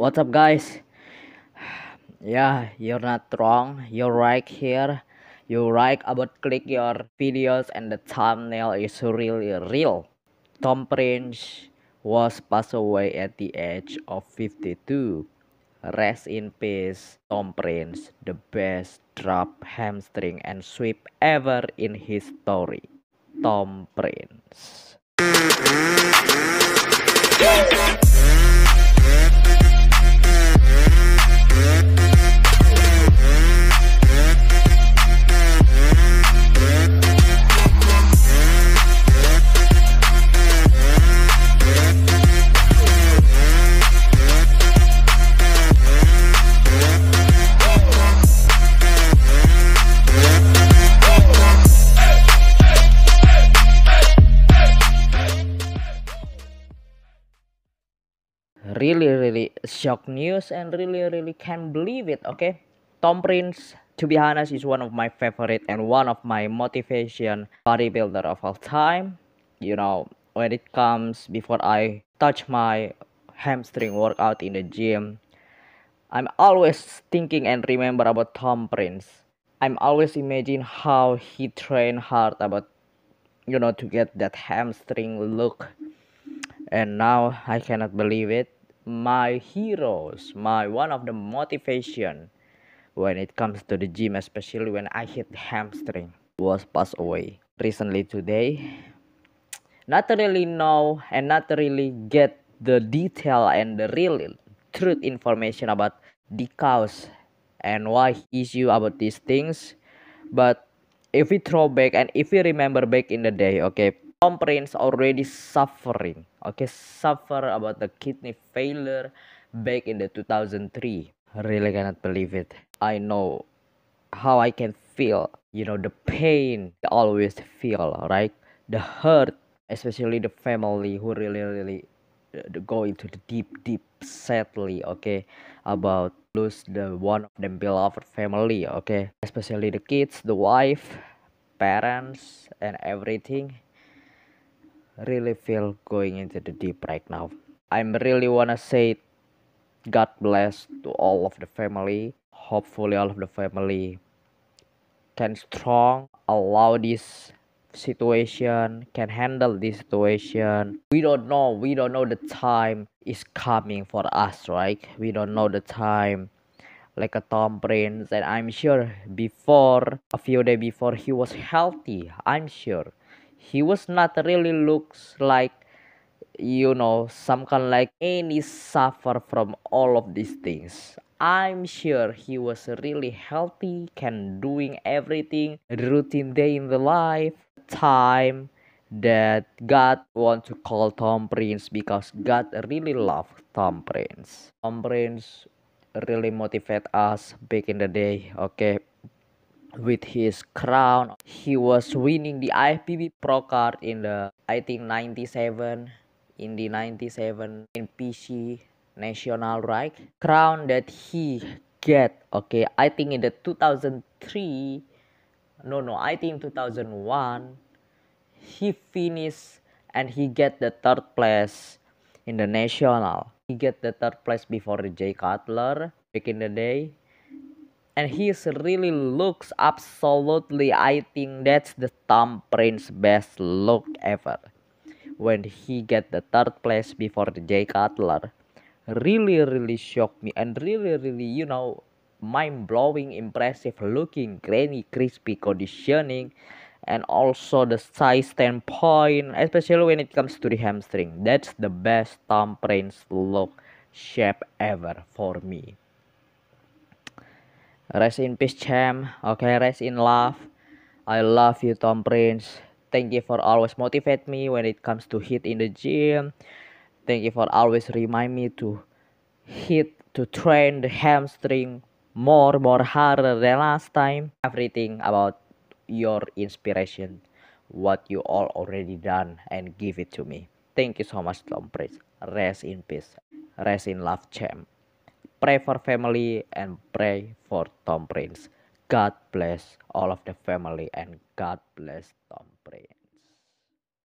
what's up guys yeah you're not wrong you're right here you're right about click your videos and the thumbnail is really real tom prince was passed away at the age of 52 rest in peace tom prince the best drop hamstring and sweep ever in history tom prince really really shock news and really really can't believe it okay tom prince to be honest is one of my favorite and one of my motivation bodybuilder of all time you know when it comes before i touch my hamstring workout in the gym i'm always thinking and remember about tom prince i'm always imagine how he trained hard about you know to get that hamstring look and now i cannot believe it my heroes, my one of the motivation when it comes to the gym, especially when I hit hamstring, was passed away recently today. Not really know and not really get the detail and the real truth information about the cause and why issue about these things. But if we throw back and if we remember back in the day, okay, some already suffering, okay, suffer about the kidney failure back in the 2003. really cannot believe it. I know how I can feel, you know, the pain I always feel, right? The hurt, especially the family who really, really uh, go into the deep, deep, sadly, okay, about lose the one of them beloved family, okay, especially the kids, the wife, parents, and everything really feel going into the deep right now. I'm really wanna say God bless to all of the family. Hopefully all of the family can strong allow this situation can handle this situation we don't know we don't know the time is coming for us right we don't know the time like a tom prince and i'm sure before a few days before he was healthy i'm sure he was not really looks like you know some kind like any suffer from all of these things i'm sure he was really healthy can doing everything routine day in the life time that god want to call tom prince because god really love tom prince tom prince really motivate us back in the day okay with his crown. He was winning the IPB Pro card in the I think 97 in the 97 in PC national right crown that he get okay I think in the 2003 no no I think 2001 he finished and he get the third place in the national he get the third place before Jay Cutler back in the day and he really looks absolutely I think that's the Tom Prince best look ever when he get the third place before Jay Cutler really really shocked me and really really you know mind-blowing impressive looking grainy crispy conditioning and also the size standpoint especially when it comes to the hamstring that's the best Tom Prince look shape ever for me Rest in peace, champ. Okay, rest in love. I love you, Tom Prince. Thank you for always motivate me when it comes to hit in the gym. Thank you for always remind me to hit to train the hamstring more more harder than last time. Everything about your inspiration, what you all already done and give it to me. Thank you so much, Tom Prince. Rest in peace. Rest in love, champ. Pray for family and pray for Tom Prince. God bless all of the family and God bless Tom.